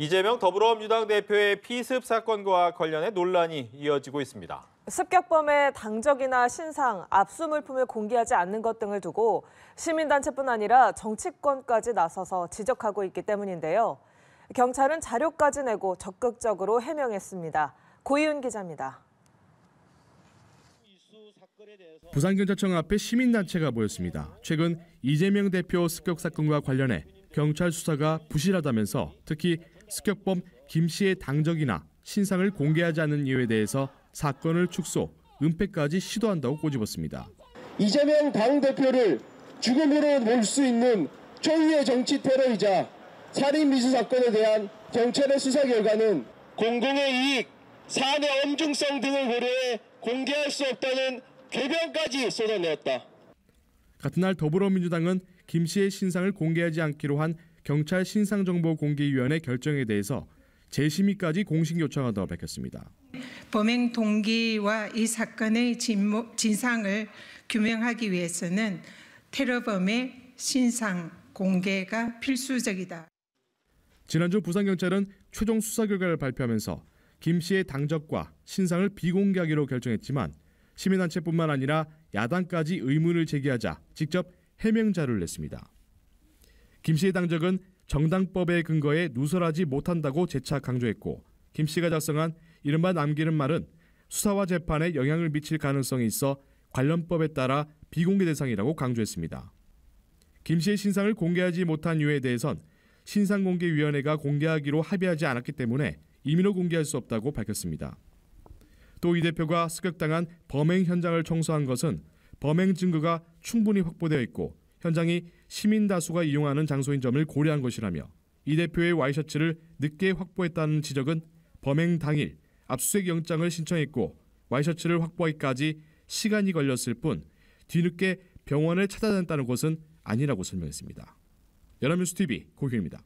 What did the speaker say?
이재명 더불어민주당 대표의 피습 사건과 관련해 논란이 이어지고 있습니다. 습격범의 당적이나 신상, 압수 물품을 공개하지 않는 것 등을 두고 시민단체뿐 아니라 정치권까지 나서서 지적하고 있기 때문인데요. 경찰은 자료까지 내고 적극적으로 해명했습니다. 고이훈 기자입니다. 부산경찰청 앞에 시민단체가 모였습니다. 최근 이재명 대표 습격 사건과 관련해 경찰 수사가 부실하다면서 특히 습격범 김 씨의 당적이나 신상을 공개하지 않는 이유에 대해서 사건을 축소, 은폐까지 시도한다고 꼬집었습니다. 이재명 당대표를 죽음으로 몰수 있는 초유의 정치 테러이자 살인 미수 사건에 대한 경찰의 수사 결과는 공공의 이익, 사안의 엄중성 등을 고려해 공개할 수 없다는 개변까지 쏟아내었다. 같은 날 더불어민주당은 김 씨의 신상을 공개하지 않기로 한 경찰 신상정보공개위원회 결정에 대해서 재심의까지 공식 요청하다 밝혔습니다. 범행 동기와 이 사건의 진모, 진상을 규명하기 위해서는 테러범의 신상 공개가 필수적이다. 지난주 부산경찰은 최종 수사 결과를 발표하면서 김 씨의 당적과 신상을 비공개하기로 결정했지만 시민단체뿐만 아니라 야당까지 의문을 제기하자 직접 해명 자료를 냈습니다. 김 씨의 당적은 정당법의 근거에 누설하지 못한다고 재차 강조했고 김 씨가 작성한 이른바 남기는 말은 수사와 재판에 영향을 미칠 가능성이 있어 관련법에 따라 비공개 대상이라고 강조했습니다. 김 씨의 신상을 공개하지 못한 이유에 대해선 신상공개위원회가 공개하기로 합의하지 않았기 때문에 임의로 공개할 수 없다고 밝혔습니다. 또이 대표가 습격당한 범행 현장을 청소한 것은 범행 증거가 충분히 확보되어 있고 현장이 시민 다수가 이용하는 장소인 점을 고려한 것이라며 이 대표의 와이셔츠를 늦게 확보했다는 지적은 범행 당일 압수수색 영장을 신청했고 와이셔츠를 확보하기까지 시간이 걸렸을 뿐 뒤늦게 병원을 찾아다녔다는 것은 아니라고 설명했습니다. 연합뉴스TV 고규입니다.